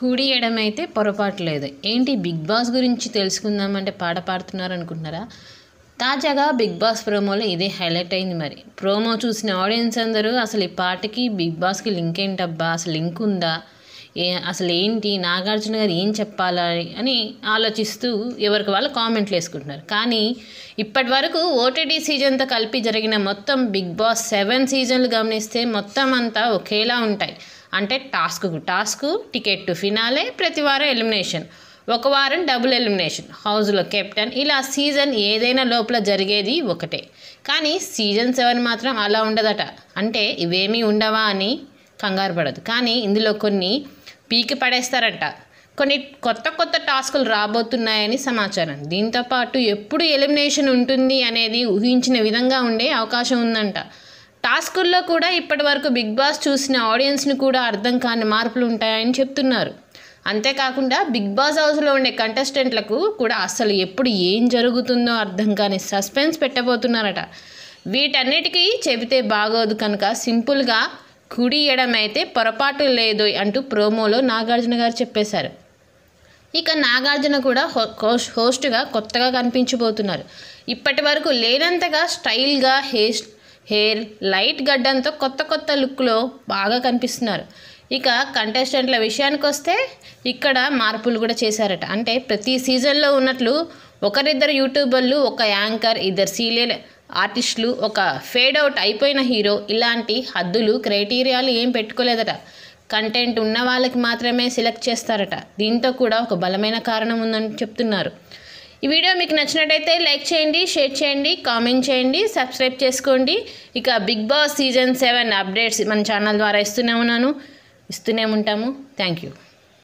కూడి అయితే పొరపాటు లేదు ఏంటి బిగ్ బాస్ గురించి తెలుసుకుందామంటే పాట పాడుతున్నారు అనుకుంటున్నారా తాజాగా బిగ్ బాస్ ప్రోమోలో ఇదే హైలైట్ అయింది మరి ప్రోమో చూసిన ఆడియన్స్ అందరూ అసలు ఈ పాటకి బిగ్ బాస్కి లింక్ ఏంటబ్బా అసలు లింక్ ఉందా ఏ అసలు ఏంటి నాగార్జున గారు ఏం చెప్పాలి అని ఆలోచిస్తూ ఎవరికి వాళ్ళు కామెంట్లు వేసుకుంటున్నారు కానీ ఇప్పటి వరకు ఓటీటీ సీజన్తో కలిపి జరిగిన మొత్తం బిగ్ బాస్ సెవెన్ సీజన్లు గమనిస్తే మొత్తం అంతా ఒకేలా ఉంటాయి అంటే task task ticket to finale ప్రతి వారం ఎలిమినేషన్ ఒక వారం డబుల్ ఎలిమినేషన్ హౌస్లో కెప్టెన్ ఇలా సీజన్ ఏదైనా లోపల జరిగేది ఒకటే కానీ సీజన్ సెవెన్ మాత్రం అలా ఉండదట అంటే ఇవేమీ ఉండవా అని కంగారు పడదు కానీ ఇందులో కొన్ని పీకి పడేస్తారట కొన్ని కొత్త కొత్త టాస్కులు రాబోతున్నాయని సమాచారం దీంతోపాటు ఎప్పుడు ఎలిమినేషన్ ఉంటుంది అనేది ఊహించిన విధంగా ఉండే అవకాశం ఉందంట టాస్కుల్లో కూడా ఇప్పటి వరకు బిగ్ బాస్ చూసిన ఆడియన్స్ని కూడా అర్థం కాని మార్పులు ఉంటాయని చెప్తున్నారు అంతేకాకుండా బిగ్ బాస్ హౌస్లో ఉండే కంటెస్టెంట్లకు కూడా అసలు ఎప్పుడు ఏం జరుగుతుందో అర్థం కాని సస్పెన్స్ పెట్టబోతున్నారట వీటన్నిటికీ చెబితే బాగోదు కనుక సింపుల్గా కుడి అయితే పొరపాటు లేదు అంటూ ప్రోమోలో నాగార్జున గారు చెప్పేశారు ఇక నాగార్జున కూడా హోస్ట్గా కొత్తగా కనిపించబోతున్నారు ఇప్పటి వరకు లేనంతగా స్టైల్గా హెయిర్ హెయిర్ లైట్ గడ్డంతో కొత్త కొత్త లుక్లో బాగా కనిపిస్తున్నారు ఇక కంటెస్టెంట్ల విషయానికి వస్తే ఇక్కడ మార్పులు కూడా చేశారట అంటే ప్రతి సీజన్లో ఉన్నట్లు ఒకరిద్దరు యూట్యూబర్లు ఒక యాంకర్ ఇద్దరు సీరియల్ ఆర్టిస్టులు ఒక ఫేడ్ అవుట్ అయిపోయిన హీరో ఇలాంటి హద్దులు క్రైటీరియాలు ఏం పెట్టుకోలేదట కంటెంట్ ఉన్న వాళ్ళకి మాత్రమే సెలెక్ట్ చేస్తారట దీంతో కూడా ఒక బలమైన కారణం ఉందని చెప్తున్నారు ఈ వీడియో మీకు నచ్చినట్టయితే లైక్ చేయండి షేర్ చేయండి కామెంట్ చేయండి సబ్స్క్రైబ్ చేసుకోండి ఇక Bigg Boss season seven updates మన ఛానల్ ద్వారా ఇస్తూనే ఉన్నాను ఇస్తూనే ఉంటాము థ్యాంక్ యూ